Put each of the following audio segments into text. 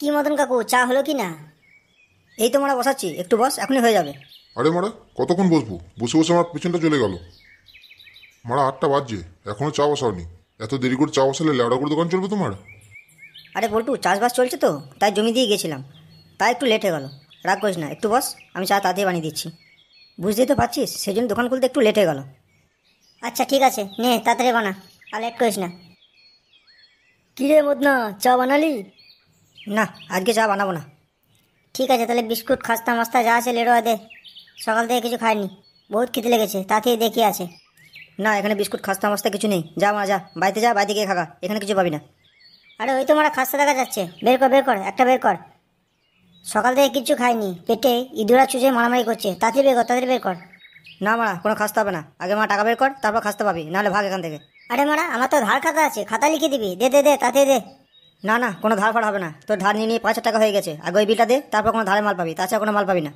কি মদন কাকু চা হলো কি না এই তো মরা বসাচ্ছি একটু বস এখনই হয়ে যাবে আরে মরা কতক্ষণ বসবো বসে বসে আমার পিছনটা চলে গেল মরা আটটা বাজছে এখনও চা বসাওনি এত দেরি করে চা বসালে করে দোকান চলবে তোমার আরে বলটু চাষবাস চলছে তো তাই জমি দিয়ে গেছিলাম তাই একটু লেট হয়ে গেল রাগ করিস না একটু বস আমি চা তাড়াতাড়ি বানিয়ে দিচ্ছি বুঝতেই তো পারছিস সেই জন্য দোকান খুলতে একটু লেট হয়ে গেল আচ্ছা ঠিক আছে নে তাড়াতাড়ি বানা আর লেট করিস না কিরে মদনা চা বানালি না আজকে চা বানাবো না ঠিক আছে তাহলে বিস্কুট খাস্তা মাস্তা যা আছে লেড়ো দে সকাল থেকে কিছু খাইনি বহুত খেতে লেগেছে তাতেই দেখি আছে না এখানে বিস্কুট খাস্তা মাস্তা কিছু নেই যা মা যা বাড়িতে যা বাড়িতে গিয়ে খাগা এখানে কিছু পাবি না আরে ওই তো মারা খাস্তা দেখা যাচ্ছে বের কর বের কর একটা বের কর সকাল থেকে কিছু খাইনি পেটে ইঁদুরা চুষে মারামারি করছে তাতে বের কর তাদের বের কর না মারা কোনো খাস্তা হবে না আগে মা টাকা বের কর তারপর খাস্তা পাবি নাহলে ভাগ এখান থেকে আরে মারা আমার তো ধার খাতা আছে খাতা লিখে দিবি দে দে দে তাতে দে না না কোনো ধার ফাড় হবে না তোর ধার নিয়ে নিয়ে পাঁচ টাকা হয়ে গেছে আগে ওই বিলটা দে তারপর কোনো ধারে মাল পাবি তাছাড়া কোনো মাল পাবি না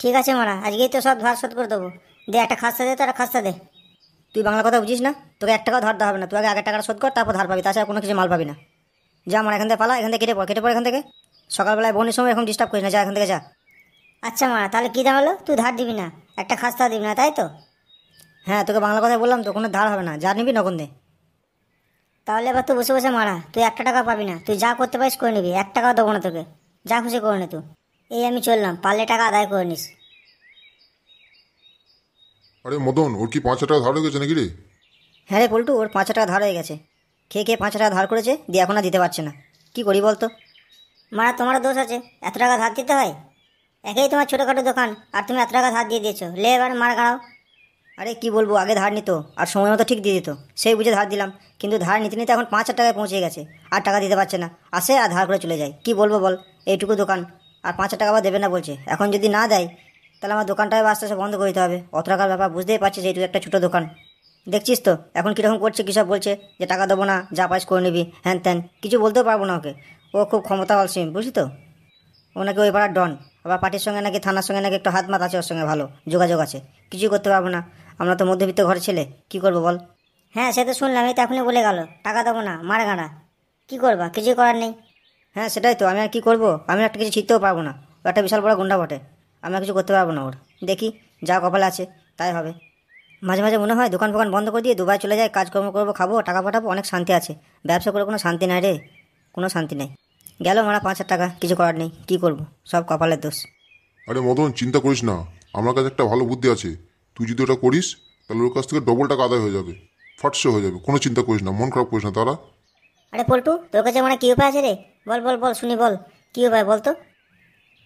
ঠিক আছে মারা আজকেই তো সব ধার শোধ করে দেবো দে একটা খাস্তা দে তো একটা খাস্তা দে তুই বাংলা কথা বুঝিস না তোকে এক টাকাও ধার দেওয়া হবে না তুই আগে আগের টাকাটা শোধ কর তারপর ধার পাবি তাছাড়া কোনো কিছু মাল পাবি না যা আমার এখান থেকে পালা এখান থেকে কেটে পড় কেটে পড় এখান থেকে সকালবেলায় বোনের সময় এখন ডিস্টার্ব করিস না যা এখান থেকে যা আচ্ছা মা তাহলে কী দাঁড়ালো তুই ধার দিবি না একটা খাস্তা দিবি না তাই তো হ্যাঁ তোকে বাংলা কথা বললাম তো কোনো ধার হবে না যা নিবি নগণ দে তাহলে এবার তুই বসে বসে মারা তুই একটা টাকা পাবি না তুই যা করতে পারিস করে নিবি এক টাকাও দেবো না তোকে যা খুশি করে নে তুই এই আমি চললাম পারলে টাকা আদায় করে নিস আরে মদন ওর কি পাঁচ টাকা ধার হয়ে গেছে নাকি রে হ্যাঁ রে পল্টু ওর পাঁচ টাকা ধার হয়ে গেছে খেয়ে খেয়ে পাঁচ টাকা ধার করেছে দিয়ে এখন আর দিতে পারছে না কি করি বলতো মারা তোমার দোষ আছে এত টাকা ধার দিতে হয় একেই তোমার ছোটোখাটো দোকান আর তুমি এত টাকা ধার দিয়ে দিয়েছো লে এবার মার গাড়াও আরে কি বলবো আগে ধার নিত আর সময় মতো ঠিক দিয়ে দিত সেই বুঝে ধার দিলাম কিন্তু ধার নিতে নিতে এখন পাঁচ হাজার টাকায় পৌঁছে গেছে আর টাকা দিতে পারছে না আসে আর ধার করে চলে যায় কি বলবো বল এইটুকু দোকান আর পাঁচ টাকা আবার দেবে না বলছে এখন যদি না দেয় তাহলে আমার দোকানটা আস্তে আস্তে বন্ধ করে দিতে হবে অত টাকার ব্যাপার বুঝতেই পারছিস এইটুকু একটা ছোটো দোকান দেখছিস তো এখন কীরকম করছে কী সব বলছে যে টাকা দেবো না যা পাস করে নিবি হ্যান ত্যান কিছু বলতেও পারবো না ওকে ও খুব ক্ষমতা অলসিম বুঝলি তো ওনাকে ওই পাড়ার ডন আবার পার্টির সঙ্গে নাকি থানার সঙ্গে নাকি একটু হাত মাত আছে ওর সঙ্গে ভালো যোগাযোগ আছে কিছুই করতে পারবো না আমরা তো মধ্যবিত্ত ঘর ছেলে কি করব বল হ্যাঁ সে তো শুনলাম এই তো এখনই বলে গেল টাকা দেবো না মার গাড়া কী করবা কিছুই করার নেই হ্যাঁ সেটাই তো আমি আর কী করবো আমি একটা কিছু শিখতেও পারবো না ও একটা বিশাল বড় গুন্ডা বটে আমি আর কিছু করতে পারবো না ওর দেখি যা কপাল আছে তাই হবে মাঝে মাঝে মনে হয় দোকান ফোকান বন্ধ করে দিয়ে দুবাই চলে যায় কাজকর্ম করবো খাবো টাকা পাঠাবো অনেক শান্তি আছে ব্যবসা করে কোনো শান্তি নাই রে কোনো শান্তি নেই গেল মারা পাঁচ হাজার টাকা কিছু করার নেই কী করবো সব কপালের দোষ আরে মদন চিন্তা করিস না আমার কাছে একটা ভালো বুদ্ধি আছে তুই যদি ওটা করিস তাহলে ওর কাছ থেকে ডবল টাকা আদায় হয়ে যাবে ফাটসে হয়ে যাবে কোনো চিন্তা করিস না মন খারাপ করিস না তারা আরে পল্টু তোর কাছে মানে কি উপায় আছে রে বল বল বল শুনি বল কি উপায় বল তো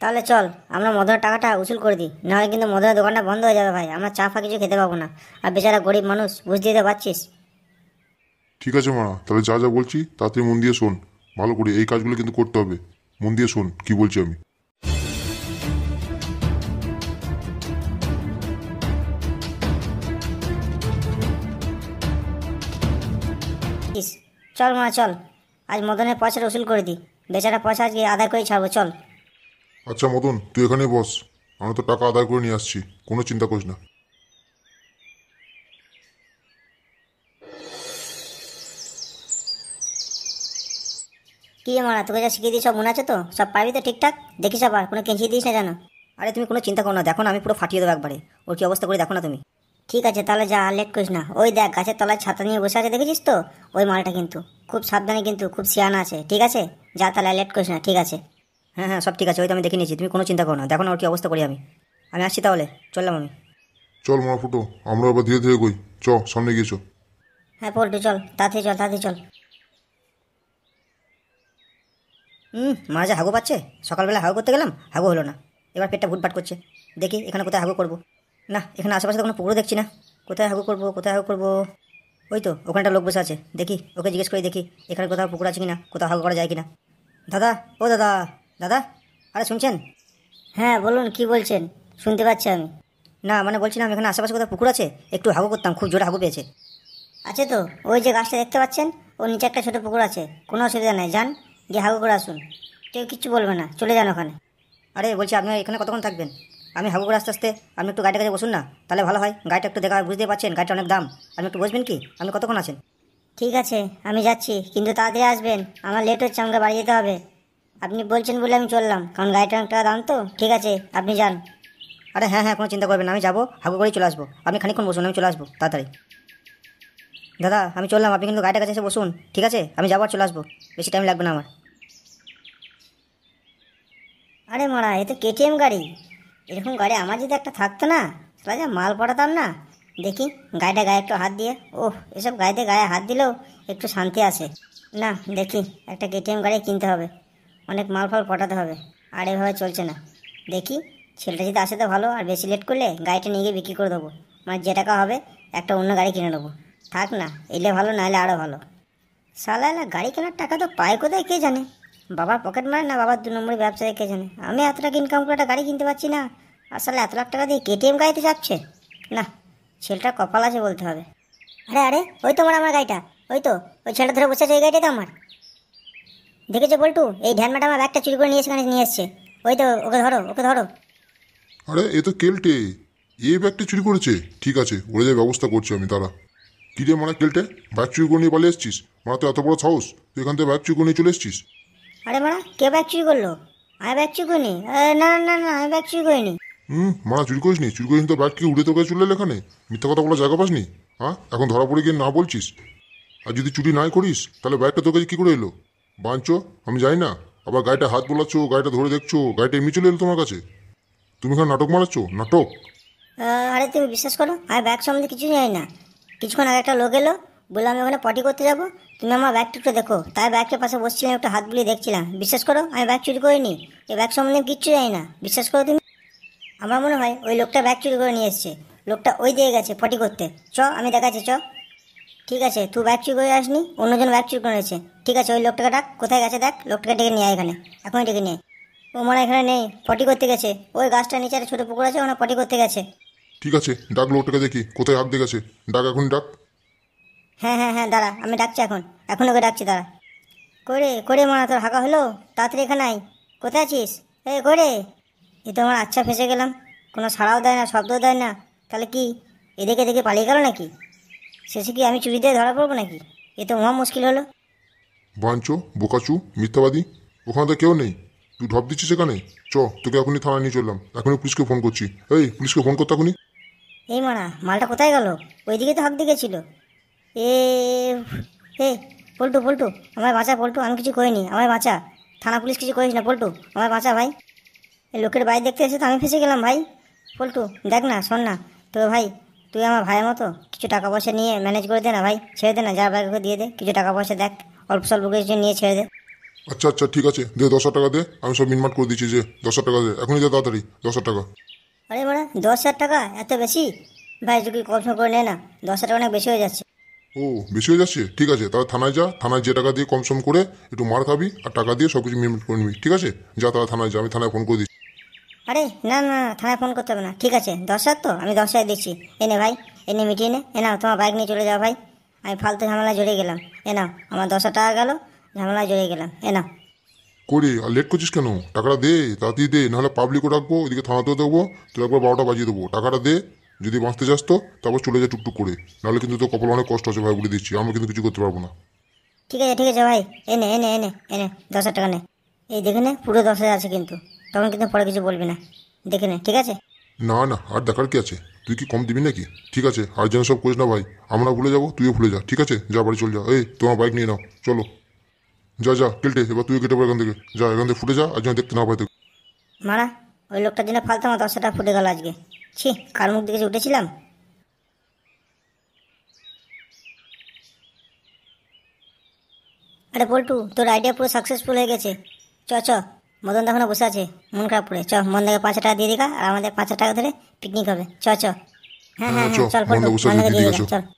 তাহলে চল আমরা মদনের টাকাটা উসুল করে দিই নাহলে কিন্তু মদনের দোকানটা বন্ধ হয়ে যাবে ভাই আমরা চা ফা কিছু খেতে পাবো না আর বেচারা গরিব মানুষ বুঝতে দিতে পারছিস ঠিক আছে মা তাহলে যা যা বলছি তাতে মন দিয়ে শোন ভালো করে এই কাজগুলো কিন্তু করতে হবে মন দিয়ে শোন কী বলছি আমি চল মা চল আজ মদনের পয়সাটা উসুল করে দিই বেচারা পয়সা আজকে আদায় করে ছাড়বো চল আচ্ছা মদন তুই এখানে বস আমি তো টাকা আদায় করে নিয়ে আসছি কোনো চিন্তা করিস না কি মারা তোকে যা শিখিয়ে দিয়েছ মনে আছে তো সব পাবি তো ঠিকঠাক দেখিস আবার কোনো কেঁচিয়ে দিস না জানো আরে তুমি কোনো চিন্তা করো না দেখো না আমি পুরো ফাটিয়ে দেবো একবারে ওর কি অবস্থা করে দেখো না তুমি ঠিক আছে তাহলে যা লেট করিস না ওই দেখ গাছের তলায় ছাতা নিয়ে বসে আছে দেখেছিস তো ওই মালটা কিন্তু খুব সাবধানে কিন্তু খুব সিয়ানা আছে ঠিক আছে যা তাহলে লেট করিস না ঠিক আছে হ্যাঁ হ্যাঁ সব ঠিক আছে ওই তো আমি দেখে নিয়েছি তুমি কোনো চিন্তা করো না দেখো না ওর কি অবস্থা করি আমি আমি আসছি তাহলে চললাম আমি চল মা ফুটো আমরা আবার ধীরে ধীরে কই চ সামনে গিয়েছো হ্যাঁ পোল্টু চল তাতে চল তাতে চল হুম মারা যা হাগু পাচ্ছে সকালবেলা হাগু করতে গেলাম হাগু হলো না এবার পেটটা ভুটভাট করছে দেখি এখানে কোথায় হাগু করবো না এখানে আশেপাশে তো কোনো পুকুরও দেখছি না কোথায় হাগু করবো কোথায় হাগু করবো ওই তো ওখানটা লোক বসে আছে দেখি ওকে জিজ্ঞেস করে দেখি এখানে কোথাও পুকুর আছে কি না কোথাও হাগু করা যায় কি না দাদা ও দাদা দাদা আরে শুনছেন হ্যাঁ বলুন কি বলছেন শুনতে পাচ্ছি আমি না মানে বলছিলাম এখানে আশেপাশে কোথাও পুকুর আছে একটু হাগু করতাম খুব জোরে হাগু পেয়েছে আছে তো ওই যে গাছটা দেখতে পাচ্ছেন ওর নিচে একটা ছোটো পুকুর আছে কোনো অসুবিধা নেই যান গিয়ে হাগু করে আসুন কেউ কিচ্ছু বলবে না চলে যান ওখানে আরে বলছি আপনি এখানে কতক্ষণ থাকবেন আমি হাগু করে আস্তে আস্তে আপনি একটু গাড়িটা কাছে বসুন না তাহলে ভালো হয় গাড়িটা একটু দেখা বুঝতে পারছেন গাড়িটা অনেক দাম আপনি একটু বসবেন কি আপনি কতক্ষণ আছেন ঠিক আছে আমি যাচ্ছি কিন্তু তাড়াতাড়ি আসবেন আমার লেট হচ্ছে আমাকে বাড়ি যেতে হবে আপনি বলছেন বলে আমি চললাম কারণ গাড়িটা অনেক টাকা দাম তো ঠিক আছে আপনি যান আরে হ্যাঁ হ্যাঁ কোনো চিন্তা করবেন আমি যাবো হাগু করেই চলে আসবো আপনি খানিক্ষণ বসুন আমি চলে আসবো তাড়াতাড়ি দাদা আমি চললাম আপনি কিন্তু গাড়িটার কাছে এসে বসুন ঠিক আছে আমি যাবো আর চলে আসবো বেশি টাইম লাগবে না আমার আরে মারা এ তো কেটিএম গাড়ি এরকম গাড়ি আমার যদি একটা থাকতো না তাহলে যা মাল পড়াতাম না দেখি গাড়িটা গায়ে একটু হাত দিয়ে ওহ এসব গাড়িতে গায়ে হাত দিলেও একটু শান্তি আসে না দেখি একটা কেটিএম গাড়ি কিনতে হবে অনেক মাল ফাল পটাতে হবে আর এভাবে চলছে না দেখি ছেলেটা যদি আসে তো ভালো আর বেশি লেট করলে গাড়িটা নিয়ে গিয়ে বিক্রি করে দেবো মানে যে টাকা হবে একটা অন্য গাড়ি কিনে নেবো থাক না এলে ভালো না এলে আরও ভালো সালা গাড়ি কেনার টাকা তো পায় কোথায় কে জানে বাবার পকেট মারে না বাবার দু নম্বরের ব্যবসায়ী রেখে জানে আমি এত টাকা ইনকাম করে একটা গাড়ি কিনতে পারছি না আসলে এত লাখ টাকা দিয়ে কেটিএম গাড়িতে যাচ্ছে না ছেলেটা কপাল আছে বলতে হবে আরে আরে ওই তো আমার আমার গাড়িটা ওই তো ওই ছেলেটা ধরে বসে আছে এই গাড়িটা তো আমার দেখেছো বল্টু এই ধ্যান ম্যাডাম আমার ব্যাগটা চুরি করে নিয়ে এসে নিয়ে এসছে ওই তো ওকে ধরো ওকে ধরো আরে এ তো কেলটে এ ব্যাগটা চুরি করেছে ঠিক আছে ওরা যা ব্যবস্থা করছে আমি তারা কী রে মানে কেলটে ব্যাগ চুরি করে নিয়ে পালিয়ে এসছিস মানে তো এত বড় সাহস তুই এখান থেকে ব্যাগ চুরি করে নিয়ে চলে এসছিস আরে মারা কে ব্যাগ চুরি করলো আমি ব্যাগ চুরি করিনি না না না আমি ব্যাগ চুরি করিনি হুম মারা চুরি করিসনি চুরি করিনি তো ব্যাগ কি উড়ে তোকে চলে এখানে মিথ্যা কথা বলে জায়গা পাসনি হ্যাঁ এখন ধরা পড়ে গিয়ে না বলছিস আর যদি চুরি নাই করিস তাহলে ব্যাগটা তোকে কাছে কী করে এলো বাঁচো আমি জানি না আবার গাড়িটা হাত বোলাচ্ছ গাড়িটা ধরে দেখছো গাড়িটা এমনি চলে এলো তোমার কাছে তুমি এখানে নাটক মারাচ্ছ নাটক আরে তুমি বিশ্বাস করো আমি ব্যাগ সম্বন্ধে কিছু জানি না কিছুক্ষণ আগে একটা লোক এলো বললাম আমি ওখানে পটি করতে যাবো তুমি আমার ব্যাগ একটু দেখো তাই ব্যাগটার পাশে বসছিলাম একটু হাত বুলিয়ে দেখছিলাম বিশ্বাস করো আমি ব্যাগ চুরি করিনি এই ব্যাগ সম্বন্ধে কিচ্ছু জানি না বিশ্বাস করো তুমি আমার মনে হয় ওই লোকটা ব্যাগ চুরি করে নিয়ে এসছে লোকটা ওই দিয়ে গেছে পটি করতে চ আমি দেখাচ্ছি চ ঠিক আছে তুই ব্যাগ চুরি করে আসনি অন্যজন ব্যাগ চুরি করে এসেছে ঠিক আছে ওই লোকটাকে ডাক কোথায় গেছে দেখ লোকটাকে ডেকে নিয়ে এখানে এখনই ডেকে নিয়ে ও মনে এখানে নেই পটি করতে গেছে ওই গাছটা নিচে একটা ছোটো পুকুর আছে ওখানে পটি করতে গেছে ঠিক আছে ডাক লোকটাকে দেখি কোথায় হাত দিয়ে গেছে ডাক এখন ডাক হ্যাঁ হ্যাঁ হ্যাঁ দাঁড়া আমি ডাকছি এখন এখন ওকে ডাকছি দাঁড়া করে করে মারা তোর হাঁকা হলো তাড়াতাড়ি এখানে আয় কোথায় আছিস এ করে এ তো আমার আচ্ছা ফেসে গেলাম কোনো সাড়াও দেয় না শব্দও দেয় না তাহলে কি এদিকে এদিকে পালিয়ে গেল নাকি শেষে কি আমি চুরি দিয়ে ধরা পড়বো নাকি এ তো মহা মুশকিল হলো বাঞ্চো বোকাচু মিথ্যাবাদী ওখানে তো কেউ নেই তুই ঢপ দিচ্ছিস এখানে চ তোকে এখনই থানায় নিয়ে চললাম এখনই পুলিশকে ফোন করছি এই পুলিশকে ফোন করতে এখনই এই মারা মালটা কোথায় গেল ওইদিকে তো হক দিকে ছিল এ হে পল্টু পল্টু আমায় বাঁচা পল্টু আমি কিছু করিনি আমায় বাঁচা থানা পুলিশ কিছু করিস না পল্টু আমায় বাঁচা ভাই এই লোকের বাড়ি দেখতে এসে তো আমি ফেসে গেলাম ভাই পল্টু দেখ না শোন না তো ভাই তুই আমার ভাইয়ের মতো কিছু টাকা পয়সা নিয়ে ম্যানেজ করে দে না ভাই ছেড়ে দে না যা ব্যাগে দিয়ে দে কিছু টাকা পয়সা দেখ অল্প স্বল্প কিছু নিয়ে ছেড়ে দে আচ্ছা আচ্ছা ঠিক আছে দে দশ টাকা দে আমি সব মিনমাট করে দিচ্ছি যে দশ টাকা দে এখনই দে তাড়াতাড়ি দশ টাকা আরে মানে দশ হাজার টাকা এত বেশি ভাই যদি কমসম করে নে না দশ হাজার টাকা অনেক বেশি হয়ে যাচ্ছে ও বেশি হয়ে যাচ্ছে ঠিক আছে তাহলে থানায় যা থানায় যে টাকা দিয়ে কমসম করে একটু মার খাবি আর টাকা দিয়ে সব কিছু করে নিবি ঠিক আছে যা তাহলে থানায় যা আমি থানায় ফোন করে দিচ্ছি আরে না না থানায় ফোন করতে হবে না ঠিক আছে দশ তো আমি দশ হাজার দিচ্ছি এনে ভাই এনে মিটিয়ে নে এ নাও তোমার বাইক নিয়ে চলে যাও ভাই আমি ফালতু ঝামেলায় জড়িয়ে গেলাম এ নাও আমার দশ হাজার টাকা গেল ঝামেলায় জড়িয়ে গেলাম এ নাও করি আর লেট করছিস কেন টাকাটা দে তাড়াতাড়ি দে নাহলে পাবলিকও রাখবো ওদিকে থানাতেও দেবো তুই একবার বারোটা বাজিয়ে দেবো টাকাটা দে যদি বাঁচতে চাস তো তারপর চলে যা টুকটুক করে নাহলে কিন্তু তোর কপাল অনেক কষ্ট আছে ভাই বলে দিচ্ছি আমি কিন্তু কিছু করতে পারবো না ঠিক আছে ঠিক আছে ভাই এনে এনে এনে এনে দশ হাজার টাকা নে এই দেখে নে পুরো দশ হাজার আছে কিন্তু তখন কিন্তু পরে কিছু বলবি না দেখে নে ঠিক আছে না না আর দেখার কি আছে তুই কি কম দিবি নাকি ঠিক আছে আর যেন সব করিস না ভাই আমরা ভুলে যাবো তুইও ভুলে যা ঠিক আছে যা বাড়ি চলে যা এই তোমার বাইক নিয়ে নাও চলো যা যা কেলটে এবার তুই কেটে পড়ে এখান থেকে যা এখান থেকে ফুটে যা আর যেন দেখতে না পাই তো মারা ওই লোকটার জন্য ফালতু আমার দশ টাকা ফুটে গেল আজকে ছি কার মুখ দেখে উঠেছিলাম আরে পল্টু তোর আইডিয়া পুরো সাকসেসফুল হয়ে গেছে চ চ মদন তখনও বসে আছে মন খারাপ করে চ মন দেখে পাঁচ টাকা দিয়ে দিকা আর আমাদের পাঁচ টাকা ধরে পিকনিক হবে চ চ হ্যাঁ হ্যাঁ, হ্যাঁ চল পল্টু মন দিয়ে চল